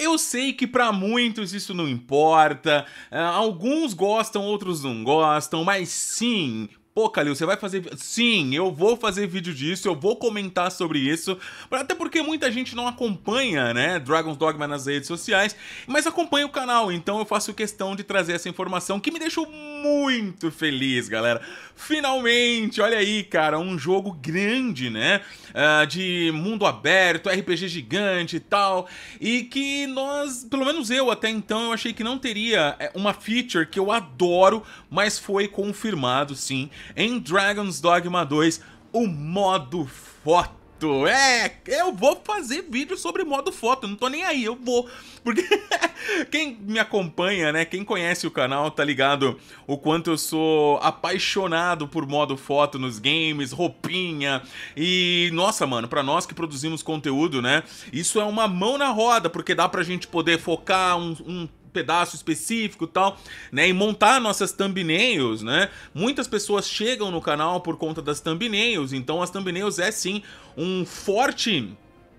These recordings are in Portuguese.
Eu sei que para muitos isso não importa, ah, alguns gostam, outros não gostam, mas sim, pô, Calil, você vai fazer. Sim, eu vou fazer vídeo disso, eu vou comentar sobre isso. Até porque muita gente não acompanha, né, Dragon's Dogma nas redes sociais, mas acompanha o canal, então eu faço questão de trazer essa informação que me deixou muito feliz, galera. Finalmente, olha aí, cara, um jogo grande, né? Uh, de mundo aberto, RPG gigante e tal. E que nós, pelo menos eu até então, eu achei que não teria eh, uma feature que eu adoro, mas foi confirmado sim em Dragon's Dogma 2 o modo foto. É, eu vou fazer vídeo sobre modo foto, não tô nem aí, eu vou. Porque quem me acompanha, né, quem conhece o canal, tá ligado o quanto eu sou apaixonado por modo foto nos games, roupinha. E nossa, mano, para nós que produzimos conteúdo, né, isso é uma mão na roda, porque dá pra gente poder focar um, um pedaço específico e tal, né? E montar nossas thumbnails, né? Muitas pessoas chegam no canal por conta das thumbnails, então as thumbnails é sim um forte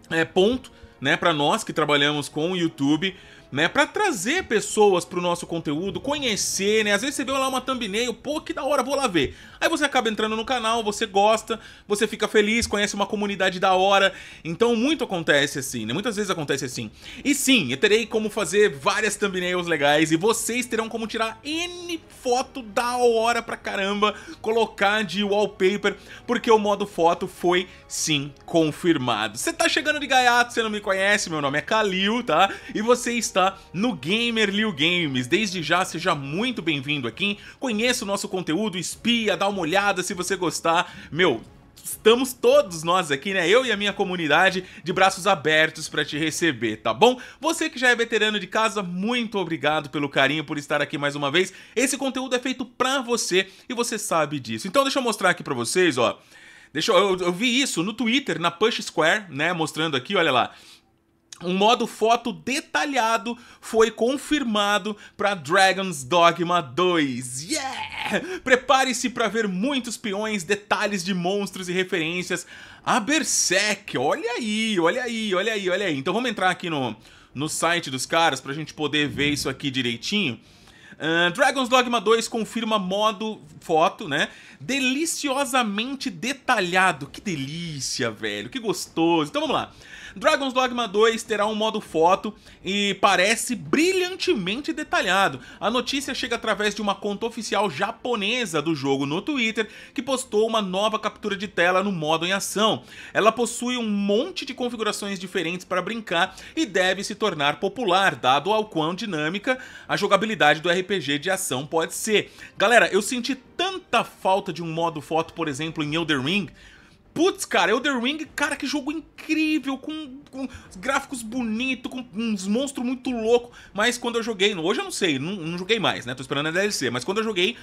é, ponto, né, para nós que trabalhamos com o YouTube né? Para trazer pessoas pro nosso conteúdo, conhecer, né? Às vezes você vê lá uma thumbnail, pô, que da hora, vou lá ver. Aí você acaba entrando no canal, você gosta, você fica feliz, conhece uma comunidade da hora. Então muito acontece assim, né? Muitas vezes acontece assim. E sim, eu terei como fazer várias thumbnails legais e vocês terão como tirar N foto da hora pra caramba, colocar de wallpaper, porque o modo foto foi sim confirmado. Você tá chegando de gaiato, você não me conhece, meu nome é Kalil, tá? E você está está no Gamer Liu Games. Desde já, seja muito bem-vindo aqui. Conheça o nosso conteúdo, espia, dá uma olhada se você gostar. Meu, estamos todos nós aqui, né? Eu e a minha comunidade de braços abertos para te receber, tá bom? Você que já é veterano de casa, muito obrigado pelo carinho por estar aqui mais uma vez. Esse conteúdo é feito para você e você sabe disso. Então deixa eu mostrar aqui para vocês, ó. Deixa eu, eu, eu vi isso no Twitter, na Push Square, né? Mostrando aqui, olha lá. Um modo foto detalhado foi confirmado para Dragon's Dogma 2. Yeah! Prepare-se para ver muitos peões, detalhes de monstros e referências a Berserk. Olha aí, olha aí, olha aí, olha aí. Então vamos entrar aqui no, no site dos caras para a gente poder ver isso aqui direitinho. Uh, Dragon's Dogma 2 confirma modo foto, né? Deliciosamente detalhado. Que delícia, velho. Que gostoso. Então vamos lá. Dragon's Dogma 2 terá um modo foto e parece brilhantemente detalhado. A notícia chega através de uma conta oficial japonesa do jogo no Twitter, que postou uma nova captura de tela no modo em ação. Ela possui um monte de configurações diferentes para brincar e deve se tornar popular, dado ao quão dinâmica a jogabilidade do RPG RPG de ação pode ser. Galera, eu senti tanta falta de um modo foto, por exemplo, em Elder Ring, Putz, cara, Elder Ring, cara, que jogo incrível, com, com gráficos bonitos, com uns monstros muito loucos. Mas quando eu joguei, hoje eu não sei, não, não joguei mais, né? Tô esperando a DLC, mas quando eu joguei,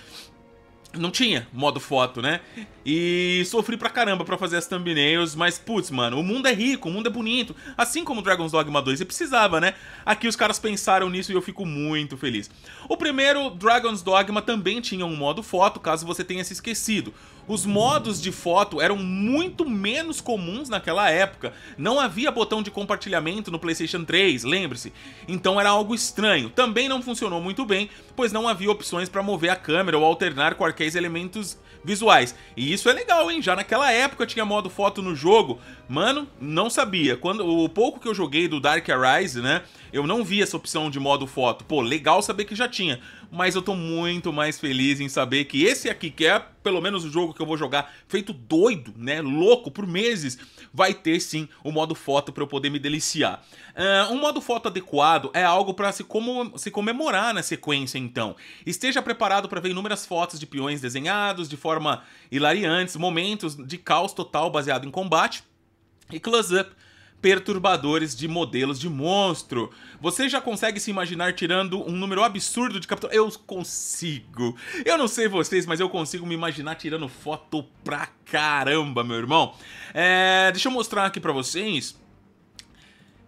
não tinha modo foto, né? E sofri pra caramba pra fazer as thumbnails, mas putz, mano, o mundo é rico, o mundo é bonito. Assim como Dragon's Dogma 2, e precisava, né? Aqui os caras pensaram nisso e eu fico muito feliz. O primeiro, Dragon's Dogma, também tinha um modo foto, caso você tenha se esquecido. Os modos de foto eram muito menos comuns naquela época. Não havia botão de compartilhamento no PlayStation 3, lembre-se. Então era algo estranho. Também não funcionou muito bem, pois não havia opções para mover a câmera ou alternar quaisquer elementos visuais. E isso é legal, hein? Já naquela época tinha modo foto no jogo. Mano, não sabia. Quando o pouco que eu joguei do Dark Arise, né? Eu não vi essa opção de modo foto. Pô, legal saber que já tinha mas eu tô muito mais feliz em saber que esse aqui, que é pelo menos o jogo que eu vou jogar, feito doido, né, louco, por meses, vai ter sim o modo foto para eu poder me deliciar. Uh, um modo foto adequado é algo para se, como, se comemorar na sequência, então. Esteja preparado para ver inúmeras fotos de peões desenhados de forma hilariantes, momentos de caos total baseado em combate e close-up perturbadores de modelos de monstro. Você já consegue se imaginar tirando um número absurdo de captura? Eu consigo. Eu não sei vocês, mas eu consigo me imaginar tirando foto pra caramba, meu irmão. É, deixa eu mostrar aqui pra vocês.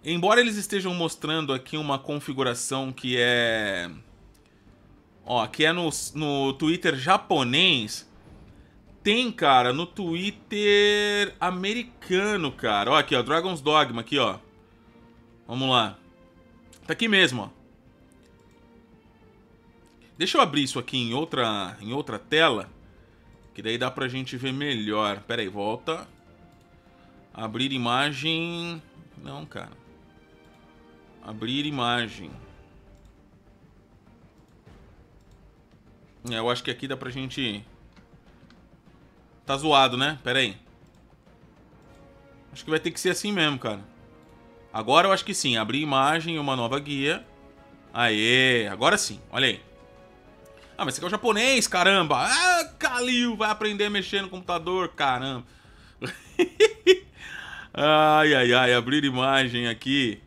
Embora eles estejam mostrando aqui uma configuração que é... Ó, que é no, no Twitter japonês... Tem, cara, no Twitter americano, cara. Ó, aqui, ó, Dragon's Dogma, aqui, ó. Vamos lá. Tá aqui mesmo, ó. Deixa eu abrir isso aqui em outra, em outra tela, que daí dá pra gente ver melhor. Pera aí, volta. Abrir imagem... Não, cara. Abrir imagem. É, eu acho que aqui dá pra gente Tá zoado, né? Pera aí. Acho que vai ter que ser assim mesmo, cara. Agora eu acho que sim. Abrir imagem e uma nova guia. Aê, agora sim. Olha aí. Ah, mas esse aqui é o japonês, caramba. Ah, Kalil vai aprender a mexer no computador, caramba. ai, ai, ai. Abrir imagem aqui.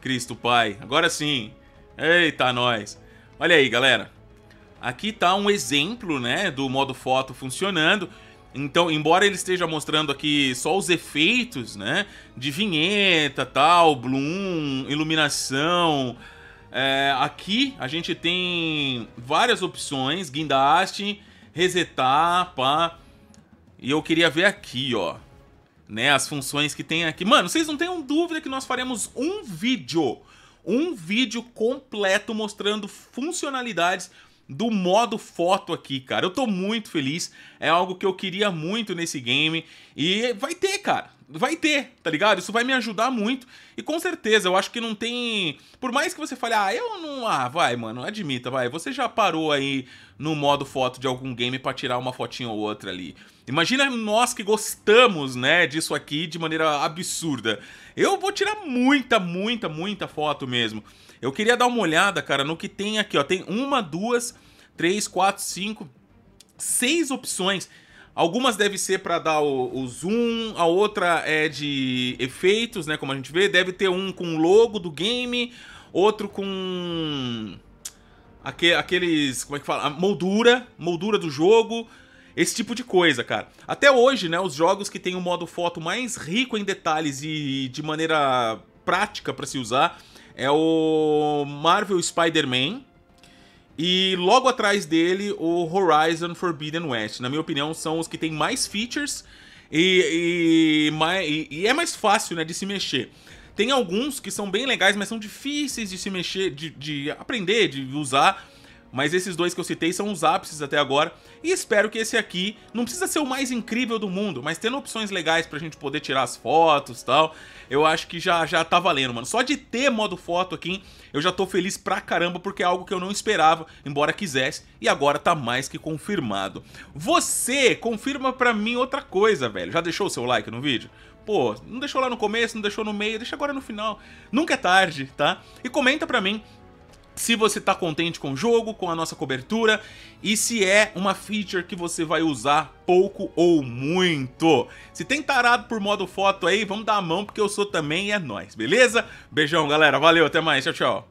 Cristo Pai. Agora sim. Eita, nós. Olha aí, galera. Aqui tá um exemplo, né, do modo foto funcionando. Então, embora ele esteja mostrando aqui só os efeitos, né? De vinheta, tal, bloom, iluminação... É, aqui a gente tem várias opções, guindaste, resetar, pá... E eu queria ver aqui, ó. Né, as funções que tem aqui. Mano, vocês não tenham dúvida que nós faremos um vídeo. Um vídeo completo mostrando funcionalidades do modo foto aqui, cara. Eu tô muito feliz, é algo que eu queria muito nesse game e vai ter, cara vai ter, tá ligado? Isso vai me ajudar muito. E com certeza, eu acho que não tem. Por mais que você fale, ah, eu não. Ah, vai, mano, admita, vai. Você já parou aí no modo foto de algum game para tirar uma fotinha ou outra ali. Imagina nós que gostamos, né, disso aqui de maneira absurda. Eu vou tirar muita, muita, muita foto mesmo. Eu queria dar uma olhada, cara, no que tem aqui, ó. Tem uma, duas, três, quatro, cinco, seis opções Algumas deve ser para dar o, o, zoom, a outra é de efeitos, né? Como a gente vê, deve ter um com o logo do game, outro com aqueles, como é que fala, a moldura, moldura do jogo, esse tipo de coisa, cara. Até hoje, né? Os jogos que tem o modo foto mais rico em detalhes e de maneira prática para se usar é o Marvel Spider-Man, e logo atrás dele, o Horizon Forbidden West. Na minha opinião, são os que tem mais features e, e, e é mais fácil né, de se mexer. Tem alguns que são bem legais, mas são difíceis de se mexer, de, de aprender, de usar. Mas esses dois que eu citei são os ápices até agora, e espero que esse aqui não precisa ser o mais incrível do mundo, mas tendo opções legais pra gente poder tirar as fotos e tal, eu acho que já, já tá valendo, mano. Só de ter modo foto aqui, eu já tô feliz pra caramba, porque é algo que eu não esperava, embora quisesse, e agora tá mais que confirmado. Você, confirma pra mim outra coisa, velho. Já deixou o seu like no vídeo? Pô, não deixou lá no começo, não deixou no meio, deixa agora no final. Nunca é tarde, tá? E comenta pra mim se você está contente com o jogo, com a nossa cobertura e se é uma feature que você vai usar pouco ou muito. Se tem tarado por modo foto aí, vamos dar a mão porque eu sou também e é nóis, beleza? Beijão, galera. Valeu, até mais. Tchau, tchau.